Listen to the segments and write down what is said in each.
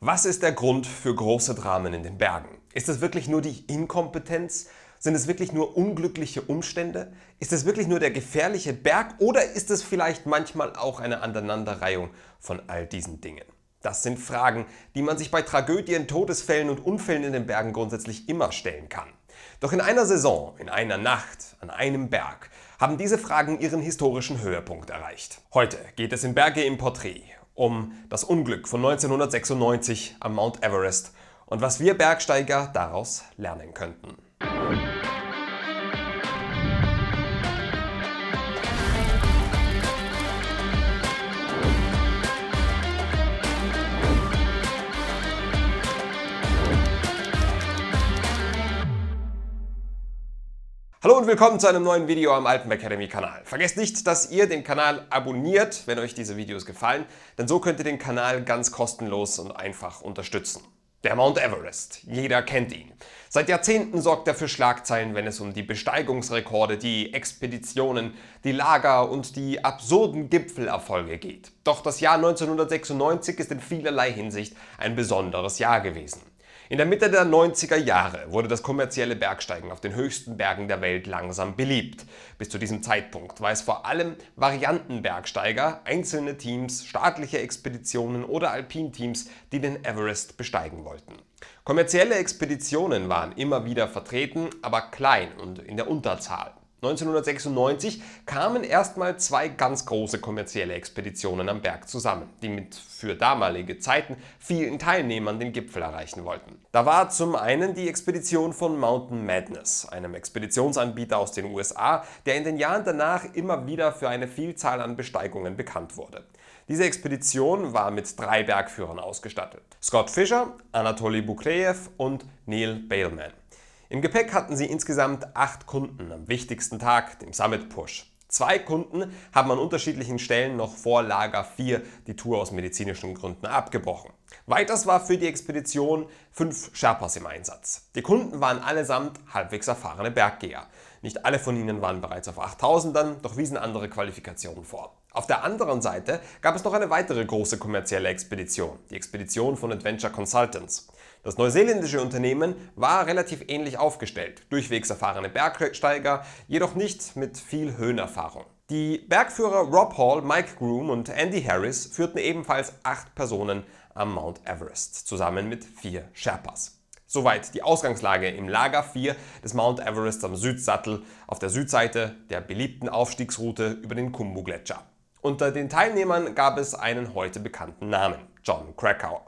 Was ist der Grund für große Dramen in den Bergen? Ist es wirklich nur die Inkompetenz? Sind es wirklich nur unglückliche Umstände? Ist es wirklich nur der gefährliche Berg oder ist es vielleicht manchmal auch eine Aneinanderreihung von all diesen Dingen? Das sind Fragen, die man sich bei Tragödien, Todesfällen und Unfällen in den Bergen grundsätzlich immer stellen kann. Doch in einer Saison, in einer Nacht, an einem Berg haben diese Fragen ihren historischen Höhepunkt erreicht. Heute geht es in Berge im Porträt um das Unglück von 1996 am Mount Everest und was wir Bergsteiger daraus lernen könnten. Hallo und willkommen zu einem neuen Video am Alpen Academy Kanal. Vergesst nicht, dass ihr den Kanal abonniert, wenn euch diese Videos gefallen, denn so könnt ihr den Kanal ganz kostenlos und einfach unterstützen. Der Mount Everest. Jeder kennt ihn. Seit Jahrzehnten sorgt er für Schlagzeilen, wenn es um die Besteigungsrekorde, die Expeditionen, die Lager und die absurden Gipfelerfolge geht. Doch das Jahr 1996 ist in vielerlei Hinsicht ein besonderes Jahr gewesen. In der Mitte der 90er Jahre wurde das kommerzielle Bergsteigen auf den höchsten Bergen der Welt langsam beliebt. Bis zu diesem Zeitpunkt war es vor allem Variantenbergsteiger, einzelne Teams, staatliche Expeditionen oder Alpinteams, die den Everest besteigen wollten. Kommerzielle Expeditionen waren immer wieder vertreten, aber klein und in der Unterzahl. 1996 kamen erstmal zwei ganz große kommerzielle Expeditionen am Berg zusammen, die mit für damalige Zeiten vielen Teilnehmern den Gipfel erreichen wollten. Da war zum einen die Expedition von Mountain Madness, einem Expeditionsanbieter aus den USA, der in den Jahren danach immer wieder für eine Vielzahl an Besteigungen bekannt wurde. Diese Expedition war mit drei Bergführern ausgestattet. Scott Fischer, Anatoly Buklejew und Neil Bailman. Im Gepäck hatten sie insgesamt acht Kunden am wichtigsten Tag, dem Summit Push. Zwei Kunden haben an unterschiedlichen Stellen noch vor Lager 4 die Tour aus medizinischen Gründen abgebrochen. Weiters war für die Expedition fünf Sherpas im Einsatz. Die Kunden waren allesamt halbwegs erfahrene Berggeher. Nicht alle von ihnen waren bereits auf 8000ern, doch wiesen andere Qualifikationen vor. Auf der anderen Seite gab es noch eine weitere große kommerzielle Expedition, die Expedition von Adventure Consultants. Das neuseeländische Unternehmen war relativ ähnlich aufgestellt, durchwegs erfahrene Bergsteiger, jedoch nicht mit viel Höhenerfahrung. Die Bergführer Rob Hall, Mike Groom und Andy Harris führten ebenfalls acht Personen am Mount Everest, zusammen mit vier Sherpas. Soweit die Ausgangslage im Lager 4 des Mount Everest am Südsattel auf der Südseite der beliebten Aufstiegsroute über den Kumbu-Gletscher. Unter den Teilnehmern gab es einen heute bekannten Namen, John Krakauer.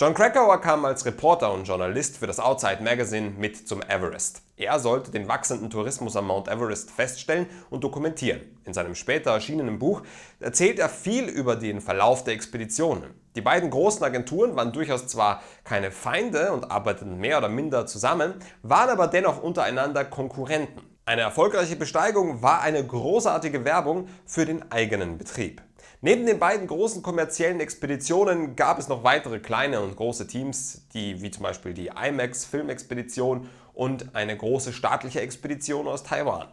John Krakauer kam als Reporter und Journalist für das Outside Magazine mit zum Everest. Er sollte den wachsenden Tourismus am Mount Everest feststellen und dokumentieren. In seinem später erschienenen Buch erzählt er viel über den Verlauf der Expeditionen. Die beiden großen Agenturen waren durchaus zwar keine Feinde und arbeiteten mehr oder minder zusammen, waren aber dennoch untereinander Konkurrenten. Eine erfolgreiche Besteigung war eine großartige Werbung für den eigenen Betrieb. Neben den beiden großen kommerziellen Expeditionen gab es noch weitere kleine und große Teams, die, wie zum Beispiel die IMAX Filmexpedition und eine große staatliche Expedition aus Taiwan.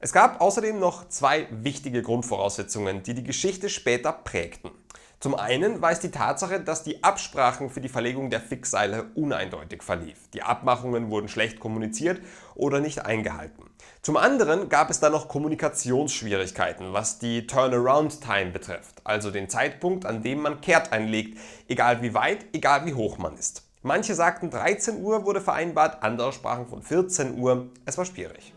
Es gab außerdem noch zwei wichtige Grundvoraussetzungen, die die Geschichte später prägten. Zum einen war es die Tatsache, dass die Absprachen für die Verlegung der Fixseile uneindeutig verlief. Die Abmachungen wurden schlecht kommuniziert oder nicht eingehalten. Zum anderen gab es da noch Kommunikationsschwierigkeiten, was die Turnaround-Time betrifft, also den Zeitpunkt, an dem man Kehrt einlegt, egal wie weit, egal wie hoch man ist. Manche sagten 13 Uhr wurde vereinbart, andere sprachen von 14 Uhr, es war schwierig.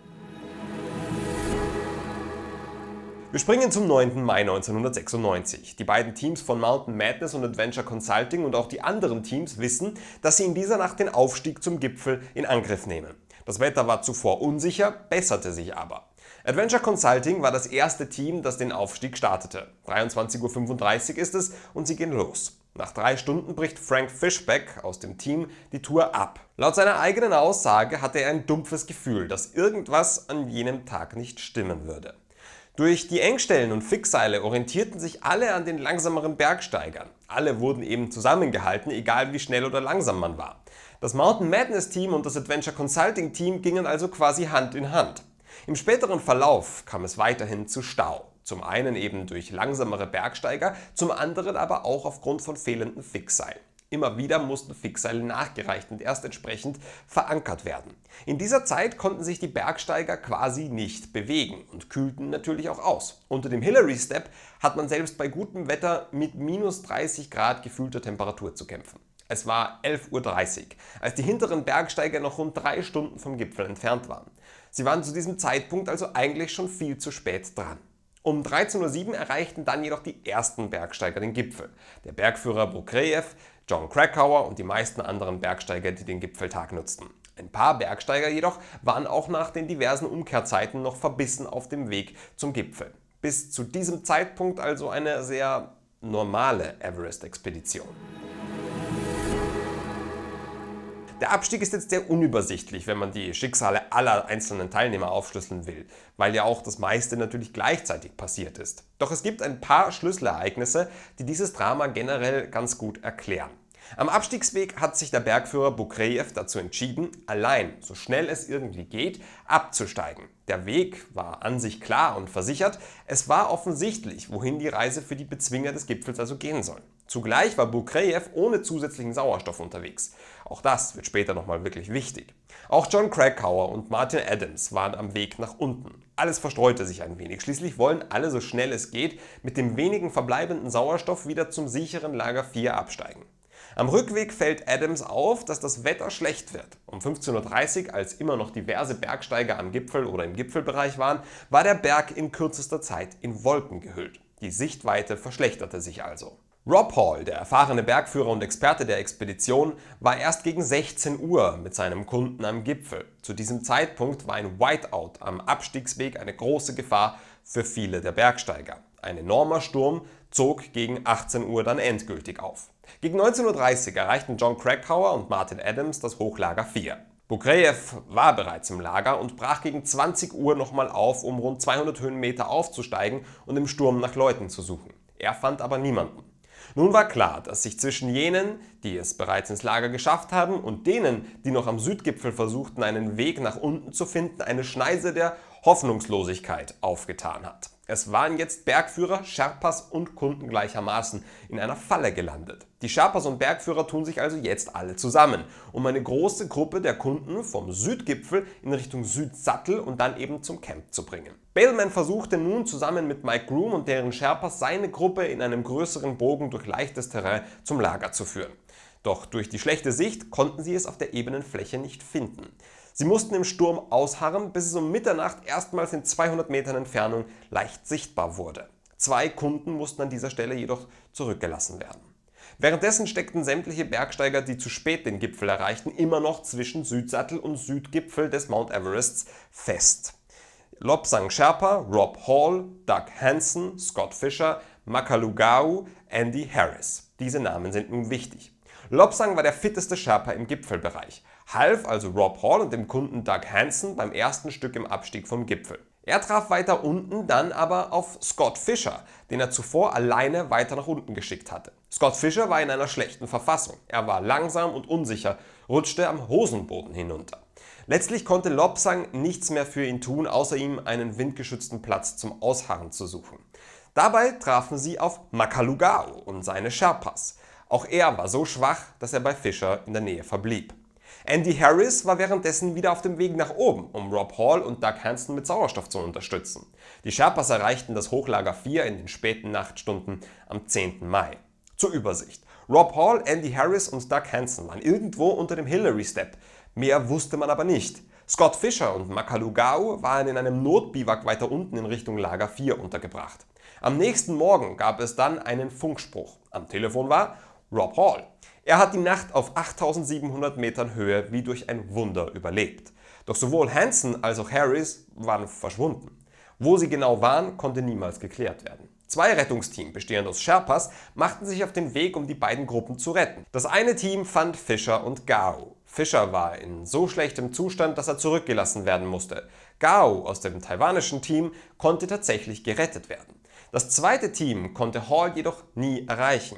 Wir springen zum 9. Mai 1996. Die beiden Teams von Mountain Madness und Adventure Consulting und auch die anderen Teams wissen, dass sie in dieser Nacht den Aufstieg zum Gipfel in Angriff nehmen. Das Wetter war zuvor unsicher, besserte sich aber. Adventure Consulting war das erste Team, das den Aufstieg startete. 23.35 Uhr ist es und sie gehen los. Nach drei Stunden bricht Frank Fishback aus dem Team die Tour ab. Laut seiner eigenen Aussage hatte er ein dumpfes Gefühl, dass irgendwas an jenem Tag nicht stimmen würde. Durch die Engstellen und Fixseile orientierten sich alle an den langsameren Bergsteigern. Alle wurden eben zusammengehalten, egal wie schnell oder langsam man war. Das Mountain Madness Team und das Adventure Consulting Team gingen also quasi Hand in Hand. Im späteren Verlauf kam es weiterhin zu Stau. Zum einen eben durch langsamere Bergsteiger, zum anderen aber auch aufgrund von fehlenden Fixseilen. Immer wieder mussten Fixseile nachgereicht und erst entsprechend verankert werden. In dieser Zeit konnten sich die Bergsteiger quasi nicht bewegen und kühlten natürlich auch aus. Unter dem Hillary Step hat man selbst bei gutem Wetter mit minus 30 Grad gefühlter Temperatur zu kämpfen. Es war 11.30 Uhr, als die hinteren Bergsteiger noch rund drei Stunden vom Gipfel entfernt waren. Sie waren zu diesem Zeitpunkt also eigentlich schon viel zu spät dran. Um 13.07 Uhr erreichten dann jedoch die ersten Bergsteiger den Gipfel. Der Bergführer Bokrejew John Krakauer und die meisten anderen Bergsteiger, die den Gipfeltag nutzten. Ein paar Bergsteiger jedoch waren auch nach den diversen Umkehrzeiten noch verbissen auf dem Weg zum Gipfel. Bis zu diesem Zeitpunkt also eine sehr normale Everest-Expedition. Der Abstieg ist jetzt sehr unübersichtlich, wenn man die Schicksale aller einzelnen Teilnehmer aufschlüsseln will, weil ja auch das meiste natürlich gleichzeitig passiert ist. Doch es gibt ein paar Schlüsselereignisse, die dieses Drama generell ganz gut erklären. Am Abstiegsweg hat sich der Bergführer Bukrejew dazu entschieden, allein, so schnell es irgendwie geht, abzusteigen. Der Weg war an sich klar und versichert, es war offensichtlich, wohin die Reise für die Bezwinger des Gipfels also gehen soll. Zugleich war Bukrejew ohne zusätzlichen Sauerstoff unterwegs. Auch das wird später nochmal wirklich wichtig. Auch John Krakauer und Martin Adams waren am Weg nach unten. Alles verstreute sich ein wenig. Schließlich wollen alle so schnell es geht mit dem wenigen verbleibenden Sauerstoff wieder zum sicheren Lager 4 absteigen. Am Rückweg fällt Adams auf, dass das Wetter schlecht wird. Um 15.30 Uhr, als immer noch diverse Bergsteiger am Gipfel oder im Gipfelbereich waren, war der Berg in kürzester Zeit in Wolken gehüllt. Die Sichtweite verschlechterte sich also. Rob Hall, der erfahrene Bergführer und Experte der Expedition, war erst gegen 16 Uhr mit seinem Kunden am Gipfel. Zu diesem Zeitpunkt war ein Whiteout am Abstiegsweg eine große Gefahr für viele der Bergsteiger. Ein enormer Sturm zog gegen 18 Uhr dann endgültig auf. Gegen 19.30 Uhr erreichten John Krakauer und Martin Adams das Hochlager 4. Bukreyev war bereits im Lager und brach gegen 20 Uhr nochmal auf, um rund 200 Höhenmeter aufzusteigen und im Sturm nach Leuten zu suchen. Er fand aber niemanden. Nun war klar, dass sich zwischen jenen, die es bereits ins Lager geschafft haben, und denen, die noch am Südgipfel versuchten, einen Weg nach unten zu finden, eine Schneise der Hoffnungslosigkeit aufgetan hat. Es waren jetzt Bergführer, Sherpas und Kunden gleichermaßen in einer Falle gelandet. Die Sherpas und Bergführer tun sich also jetzt alle zusammen, um eine große Gruppe der Kunden vom Südgipfel in Richtung Südsattel und dann eben zum Camp zu bringen. Bailman versuchte nun zusammen mit Mike Groom und deren Sherpas seine Gruppe in einem größeren Bogen durch leichtes Terrain zum Lager zu führen. Doch durch die schlechte Sicht konnten sie es auf der ebenen Fläche nicht finden. Sie mussten im Sturm ausharren, bis es um Mitternacht erstmals in 200 Metern Entfernung leicht sichtbar wurde. Zwei Kunden mussten an dieser Stelle jedoch zurückgelassen werden. Währenddessen steckten sämtliche Bergsteiger, die zu spät den Gipfel erreichten, immer noch zwischen Südsattel und Südgipfel des Mount Everest fest. Lobsang Sherpa, Rob Hall, Doug Hansen, Scott Fisher, Makalugau, Andy Harris. Diese Namen sind nun wichtig. Lobsang war der fitteste Sherpa im Gipfelbereich half also Rob Hall und dem Kunden Doug Hansen beim ersten Stück im Abstieg vom Gipfel. Er traf weiter unten dann aber auf Scott Fischer, den er zuvor alleine weiter nach unten geschickt hatte. Scott Fischer war in einer schlechten Verfassung. Er war langsam und unsicher, rutschte am Hosenboden hinunter. Letztlich konnte Lobsang nichts mehr für ihn tun, außer ihm einen windgeschützten Platz zum Ausharren zu suchen. Dabei trafen sie auf Makalugao und seine Sherpas. Auch er war so schwach, dass er bei Fischer in der Nähe verblieb. Andy Harris war währenddessen wieder auf dem Weg nach oben, um Rob Hall und Doug Hansen mit Sauerstoff zu unterstützen. Die Sherpas erreichten das Hochlager 4 in den späten Nachtstunden am 10. Mai. Zur Übersicht. Rob Hall, Andy Harris und Doug Hansen waren irgendwo unter dem Hillary Step. Mehr wusste man aber nicht. Scott Fisher und Makalugau waren in einem Notbiwak weiter unten in Richtung Lager 4 untergebracht. Am nächsten Morgen gab es dann einen Funkspruch. Am Telefon war Rob Hall. Er hat die Nacht auf 8700 Metern Höhe wie durch ein Wunder überlebt. Doch sowohl Hansen als auch Harris waren verschwunden. Wo sie genau waren, konnte niemals geklärt werden. Zwei Rettungsteams, bestehend aus Sherpas, machten sich auf den Weg, um die beiden Gruppen zu retten. Das eine Team fand Fischer und Gao. Fischer war in so schlechtem Zustand, dass er zurückgelassen werden musste. Gao aus dem taiwanischen Team konnte tatsächlich gerettet werden. Das zweite Team konnte Hall jedoch nie erreichen.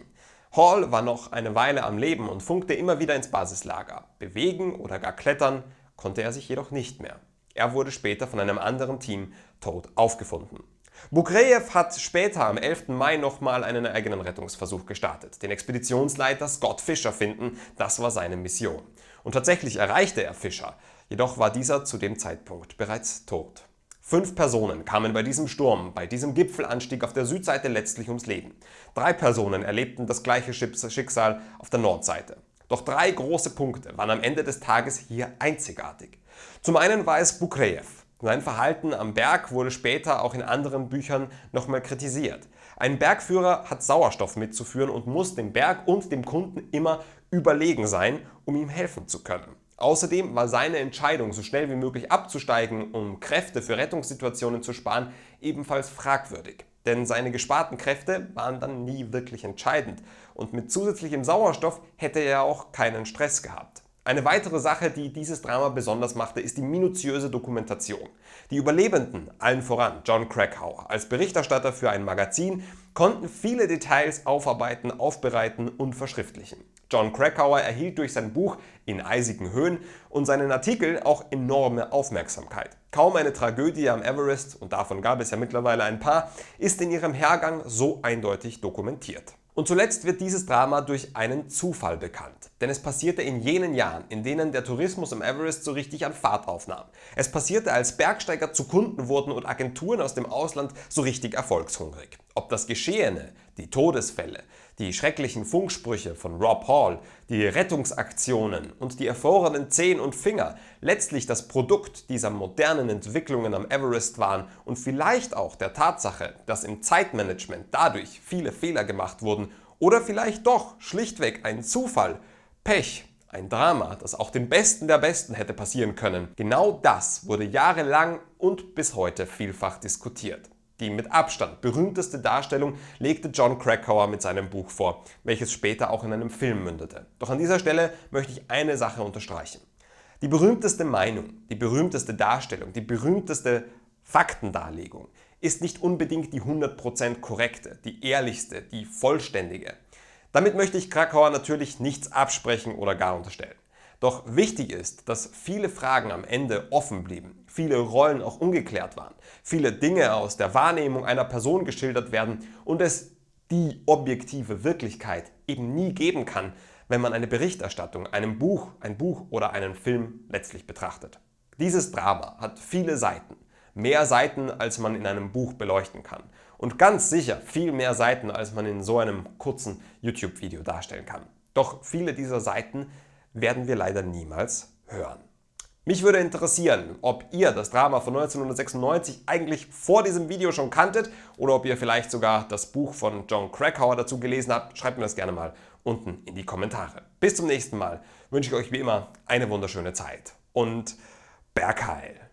Hall war noch eine Weile am Leben und funkte immer wieder ins Basislager. Bewegen oder gar klettern konnte er sich jedoch nicht mehr. Er wurde später von einem anderen Team tot aufgefunden. Bukreyev hat später am 11. Mai nochmal einen eigenen Rettungsversuch gestartet. Den Expeditionsleiter Scott Fischer finden, das war seine Mission. Und tatsächlich erreichte er Fischer, jedoch war dieser zu dem Zeitpunkt bereits tot. Fünf Personen kamen bei diesem Sturm, bei diesem Gipfelanstieg auf der Südseite letztlich ums Leben. Drei Personen erlebten das gleiche Schicksal auf der Nordseite. Doch drei große Punkte waren am Ende des Tages hier einzigartig. Zum einen war es Bukrejew. Sein Verhalten am Berg wurde später auch in anderen Büchern nochmal kritisiert. Ein Bergführer hat Sauerstoff mitzuführen und muss dem Berg und dem Kunden immer überlegen sein, um ihm helfen zu können. Außerdem war seine Entscheidung, so schnell wie möglich abzusteigen, um Kräfte für Rettungssituationen zu sparen, ebenfalls fragwürdig. Denn seine gesparten Kräfte waren dann nie wirklich entscheidend. Und mit zusätzlichem Sauerstoff hätte er auch keinen Stress gehabt. Eine weitere Sache, die dieses Drama besonders machte, ist die minutiöse Dokumentation. Die Überlebenden, allen voran John Krakauer, als Berichterstatter für ein Magazin, konnten viele Details aufarbeiten, aufbereiten und verschriftlichen. John Krakauer erhielt durch sein Buch In eisigen Höhen und seinen Artikel auch enorme Aufmerksamkeit. Kaum eine Tragödie am Everest, und davon gab es ja mittlerweile ein paar, ist in ihrem Hergang so eindeutig dokumentiert. Und zuletzt wird dieses Drama durch einen Zufall bekannt. Denn es passierte in jenen Jahren, in denen der Tourismus im Everest so richtig an Fahrt aufnahm. Es passierte, als Bergsteiger zu Kunden wurden und Agenturen aus dem Ausland so richtig erfolgshungrig. Ob das Geschehene, die Todesfälle, die schrecklichen Funksprüche von Rob Hall, die Rettungsaktionen und die erfrorenen Zehen und Finger letztlich das Produkt dieser modernen Entwicklungen am Everest waren und vielleicht auch der Tatsache, dass im Zeitmanagement dadurch viele Fehler gemacht wurden oder vielleicht doch schlichtweg ein Zufall, Pech, ein Drama, das auch den Besten der Besten hätte passieren können. Genau das wurde jahrelang und bis heute vielfach diskutiert. Die mit Abstand berühmteste Darstellung legte John Krakauer mit seinem Buch vor, welches später auch in einem Film mündete. Doch an dieser Stelle möchte ich eine Sache unterstreichen. Die berühmteste Meinung, die berühmteste Darstellung, die berühmteste Faktendarlegung ist nicht unbedingt die 100% korrekte, die ehrlichste, die vollständige. Damit möchte ich Krakauer natürlich nichts absprechen oder gar unterstellen. Doch wichtig ist, dass viele Fragen am Ende offen blieben, viele Rollen auch ungeklärt waren, viele Dinge aus der Wahrnehmung einer Person geschildert werden und es die objektive Wirklichkeit eben nie geben kann, wenn man eine Berichterstattung, einem Buch, ein Buch oder einen Film letztlich betrachtet. Dieses Drama hat viele Seiten, mehr Seiten, als man in einem Buch beleuchten kann und ganz sicher viel mehr Seiten, als man in so einem kurzen YouTube-Video darstellen kann. Doch viele dieser Seiten werden wir leider niemals hören. Mich würde interessieren, ob ihr das Drama von 1996 eigentlich vor diesem Video schon kanntet oder ob ihr vielleicht sogar das Buch von John Krakauer dazu gelesen habt. Schreibt mir das gerne mal unten in die Kommentare. Bis zum nächsten Mal wünsche ich euch wie immer eine wunderschöne Zeit und Bergheil!